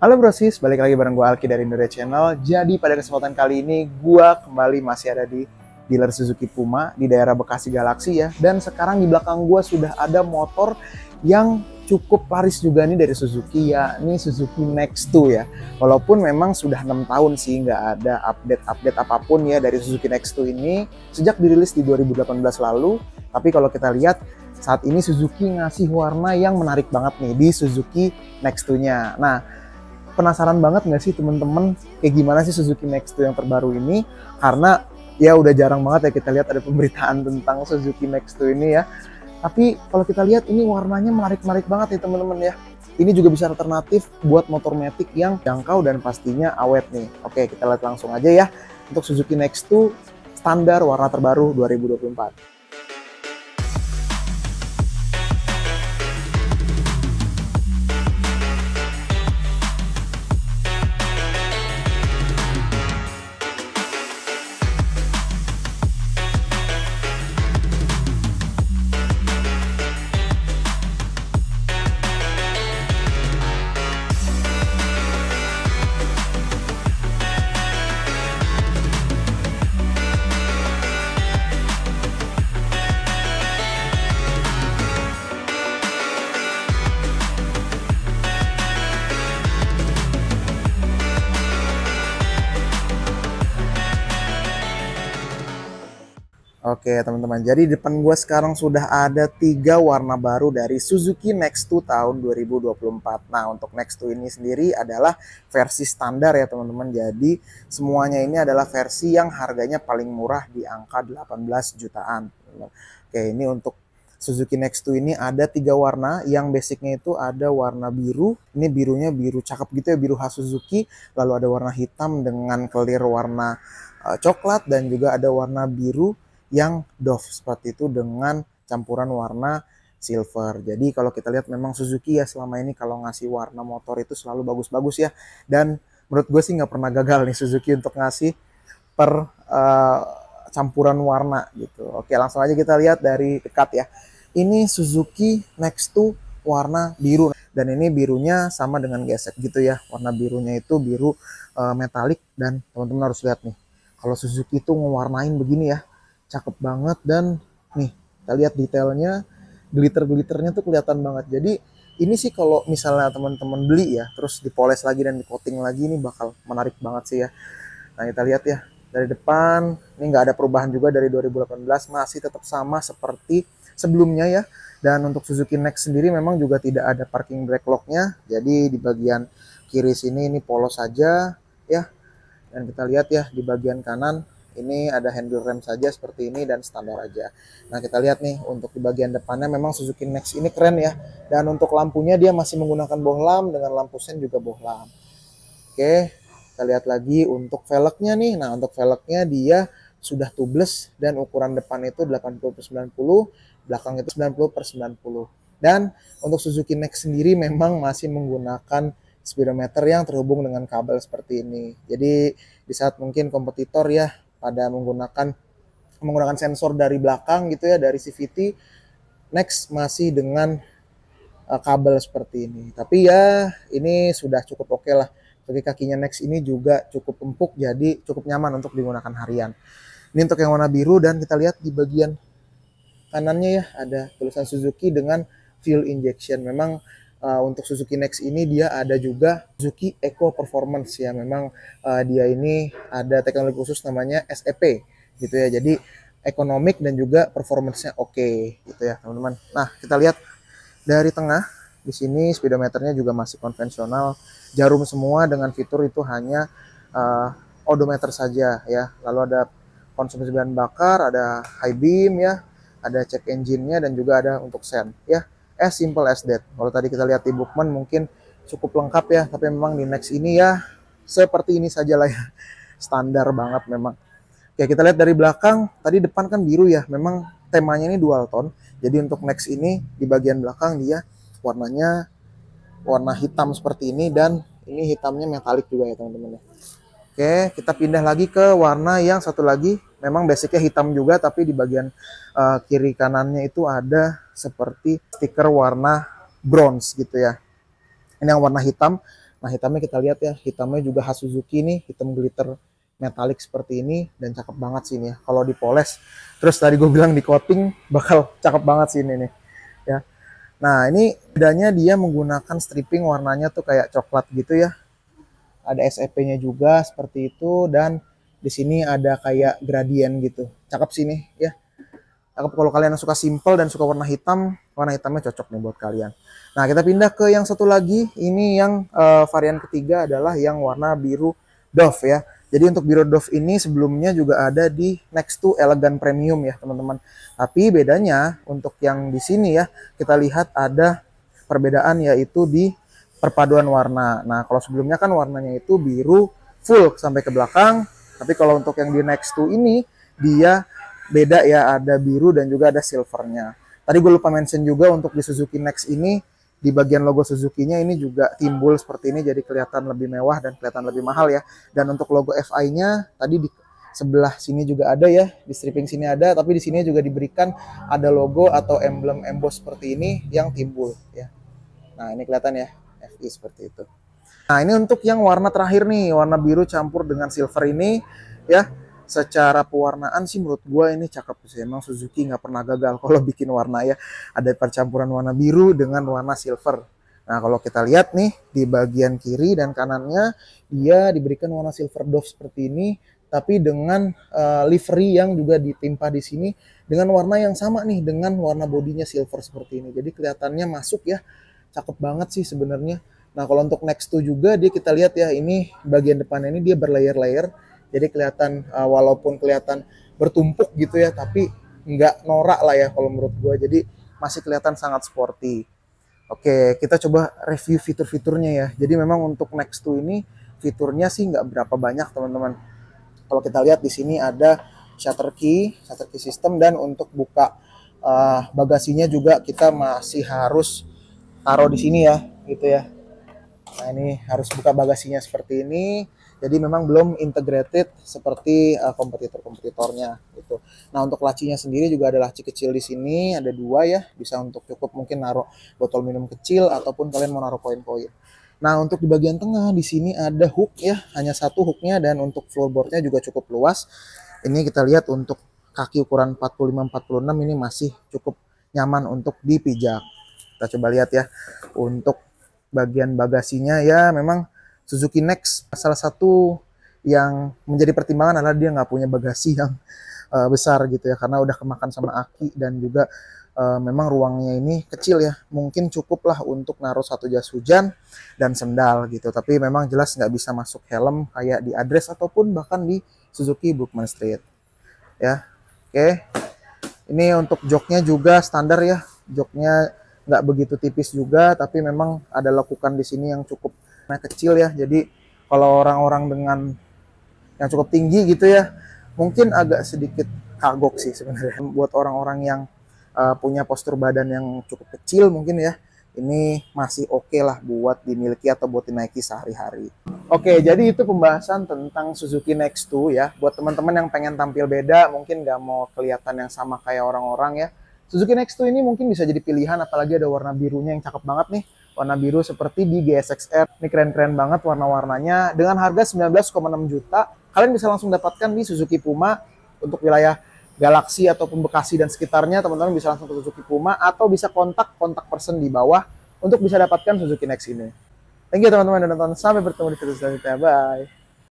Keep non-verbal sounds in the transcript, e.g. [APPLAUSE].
Halo Brosis, balik lagi bareng gue Alki dari Indore Channel. Jadi pada kesempatan kali ini gue kembali masih ada di dealer Suzuki Puma di daerah Bekasi Galaxy ya. Dan sekarang di belakang gue sudah ada motor yang cukup laris juga nih dari Suzuki yakni Suzuki Next 2 ya. Walaupun memang sudah enam tahun sih nggak ada update-update apapun ya dari Suzuki Next 2 ini sejak dirilis di 2018 lalu. Tapi kalau kita lihat saat ini Suzuki ngasih warna yang menarik banget nih di Suzuki Next 2-nya. Nah, penasaran banget nggak sih temen-temen kayak gimana sih Suzuki Max yang terbaru ini karena ya udah jarang banget ya kita lihat ada pemberitaan [LAUGHS] tentang Suzuki Max ini ya tapi kalau kita lihat ini warnanya menarik-menarik banget ya temen-temen ya ini juga bisa alternatif buat motor matic yang jangkau dan pastinya awet nih oke kita lihat langsung aja ya untuk Suzuki Next 2 standar warna terbaru 2024 Oke teman-teman, jadi di depan gue sekarang sudah ada tiga warna baru dari Suzuki Next2 tahun 2024. Nah untuk Next2 ini sendiri adalah versi standar ya teman-teman. Jadi semuanya ini adalah versi yang harganya paling murah di angka 18 jutaan. Oke ini untuk Suzuki Next2 ini ada tiga warna. Yang basicnya itu ada warna biru. Ini birunya biru cakep gitu ya, biru khas Suzuki. Lalu ada warna hitam dengan clear warna eh, coklat dan juga ada warna biru yang doff seperti itu dengan campuran warna silver. Jadi kalau kita lihat memang Suzuki ya selama ini kalau ngasih warna motor itu selalu bagus-bagus ya. Dan menurut gue sih nggak pernah gagal nih Suzuki untuk ngasih per uh, campuran warna gitu. Oke langsung aja kita lihat dari dekat ya. Ini Suzuki Next to warna biru dan ini birunya sama dengan gesek gitu ya. Warna birunya itu biru uh, metalik dan teman-teman harus lihat nih. Kalau Suzuki itu ngewarnain begini ya cakep banget dan nih kita lihat detailnya glitter glitternya tuh kelihatan banget jadi ini sih kalau misalnya teman-teman beli ya terus dipoles lagi dan di coating lagi ini bakal menarik banget sih ya nah kita lihat ya dari depan ini nggak ada perubahan juga dari 2018 masih tetap sama seperti sebelumnya ya dan untuk Suzuki Next sendiri memang juga tidak ada parking brake locknya jadi di bagian kiri sini ini polos saja ya dan kita lihat ya di bagian kanan ini ada handle rem saja seperti ini dan standar aja. Nah kita lihat nih untuk di bagian depannya memang Suzuki Next ini keren ya. Dan untuk lampunya dia masih menggunakan bohlam dengan lampu sen juga bohlam. Oke kita lihat lagi untuk velgnya nih. Nah untuk velgnya dia sudah tubeless dan ukuran depan itu 80 per 90, belakang itu 90 per 90. Dan untuk Suzuki Next sendiri memang masih menggunakan speedometer yang terhubung dengan kabel seperti ini. Jadi di saat mungkin kompetitor ya pada menggunakan menggunakan sensor dari belakang gitu ya dari CVT next masih dengan uh, kabel seperti ini tapi ya ini sudah cukup oke okay lah bagi kakinya next ini juga cukup empuk jadi cukup nyaman untuk digunakan harian ini untuk yang warna biru dan kita lihat di bagian kanannya ya ada tulisan Suzuki dengan fuel injection memang uh, untuk Suzuki Next ini dia ada juga Suzuki Eco Performance ya memang uh, dia ini ada teknologi khusus namanya SEP gitu ya jadi ekonomik dan juga performance oke okay, gitu ya teman-teman nah kita lihat dari tengah di sini speedometernya juga masih konvensional jarum semua dengan fitur itu hanya uh, odometer saja ya lalu ada konsumsi bahan bakar ada high beam ya ada check engine-nya dan juga ada untuk sen ya as simple as that. Kalau tadi kita lihat di Bookman mungkin cukup lengkap ya, tapi memang di next ini ya seperti ini saja lah ya. [LAUGHS] Standar banget memang. Oke, kita lihat dari belakang, tadi depan kan biru ya. Memang temanya ini dual tone. Jadi untuk next ini di bagian belakang dia warnanya warna hitam seperti ini dan ini hitamnya metalik juga ya teman-teman ya. Oke, kita pindah lagi ke warna yang satu lagi memang basicnya hitam juga tapi di bagian uh, kiri kanannya itu ada seperti stiker warna bronze gitu ya ini yang warna hitam nah hitamnya kita lihat ya hitamnya juga khas Suzuki nih hitam glitter metalik seperti ini dan cakep banget sih ini ya kalau dipoles terus tadi gue bilang di coating bakal cakep banget sih ini nih ya nah ini bedanya dia menggunakan stripping warnanya tuh kayak coklat gitu ya ada SEP nya juga seperti itu dan di sini ada kayak gradien gitu cakep sini ya cakep kalau kalian suka simple dan suka warna hitam warna hitamnya cocok nih buat kalian nah kita pindah ke yang satu lagi ini yang uh, varian ketiga adalah yang warna biru Dove ya jadi untuk biru Dove ini sebelumnya juga ada di Next to Elegant Premium ya teman-teman. Tapi bedanya untuk yang di sini ya kita lihat ada perbedaan yaitu di perpaduan warna. Nah kalau sebelumnya kan warnanya itu biru full sampai ke belakang. Tapi kalau untuk yang di Next to ini dia beda ya, ada biru dan juga ada silvernya. Tadi gue lupa mention juga untuk di Suzuki Next ini di bagian logo Suzuki-nya ini juga timbul seperti ini jadi kelihatan lebih mewah dan kelihatan lebih mahal ya. Dan untuk logo FI-nya tadi di sebelah sini juga ada ya, di stripping sini ada, tapi di sini juga diberikan ada logo atau emblem emboss seperti ini yang timbul ya. Nah, ini kelihatan ya, FI seperti itu. Nah, ini untuk yang warna terakhir nih, warna biru campur dengan silver ini ya. Secara pewarnaan sih menurut gue ini cakep sih. Emang Suzuki nggak pernah gagal [LAUGHS] kalau bikin warna ya. Ada percampuran warna biru dengan warna silver. Nah, kalau kita lihat nih di bagian kiri dan kanannya dia diberikan warna silver dove seperti ini tapi dengan uh, livery yang juga ditimpa di sini dengan warna yang sama nih dengan warna bodinya silver seperti ini. Jadi kelihatannya masuk ya. Cakep banget sih sebenarnya. Nah kalau untuk next to juga dia kita lihat ya ini bagian depannya ini dia berlayer-layer. Jadi kelihatan uh, walaupun kelihatan bertumpuk gitu ya tapi nggak norak lah ya kalau menurut gue. Jadi masih kelihatan sangat sporty. Oke kita coba review fitur-fiturnya ya. Jadi memang untuk next to ini fiturnya sih nggak berapa banyak teman-teman. Kalau kita lihat di sini ada shutter key, shutter key system dan untuk buka uh, bagasinya juga kita masih harus taruh di sini ya gitu ya Nah ini harus buka bagasinya seperti ini. Jadi memang belum integrated seperti uh, kompetitor-kompetitornya gitu. Nah untuk lacinya sendiri juga ada laci kecil di sini, ada dua ya, bisa untuk cukup mungkin naruh botol minum kecil ataupun kalian mau naruh koin-koin. Nah untuk di bagian tengah di sini ada hook ya, hanya satu hooknya dan untuk floorboardnya juga cukup luas. Ini kita lihat untuk kaki ukuran 45-46 ini masih cukup nyaman untuk dipijak. Kita coba lihat ya untuk bagian bagasinya ya memang Suzuki Next salah satu yang menjadi pertimbangan adalah dia nggak punya bagasi [LAUGHS] yang uh, besar gitu ya karena udah kemakan sama aki dan juga uh, memang ruangnya ini kecil ya mungkin cukup lah untuk naruh satu jas hujan dan sendal gitu tapi memang jelas nggak bisa masuk helm kayak di address ataupun bahkan di Suzuki Brookman Street ya oke okay. ini untuk joknya juga standar ya joknya nggak begitu tipis juga tapi memang ada lekukan di sini yang cukup kecil ya jadi kalau orang-orang dengan yang cukup tinggi gitu ya mungkin agak sedikit kagok sih sebenarnya buat orang-orang yang uh, punya postur badan yang cukup kecil mungkin ya ini masih oke okay lah buat dimiliki atau buat dinaiki sehari-hari. Oke, okay, jadi itu pembahasan tentang Suzuki Next 2 ya. Buat teman-teman yang pengen tampil beda, mungkin nggak mau kelihatan yang sama kayak orang-orang ya. Suzuki Next2 ini mungkin bisa jadi pilihan apalagi ada warna birunya yang cakep banget nih. Warna biru seperti di GSXR. Ini keren-keren banget warna-warnanya. Dengan harga 19,6 juta, kalian bisa langsung dapatkan di Suzuki Puma untuk wilayah Galaksi ataupun Bekasi dan sekitarnya, teman-teman bisa langsung ke Suzuki Puma atau bisa kontak kontak person di bawah untuk bisa dapatkan Suzuki Next ini. Thank you teman-teman udah nonton. Sampai bertemu di video selanjutnya. Bye.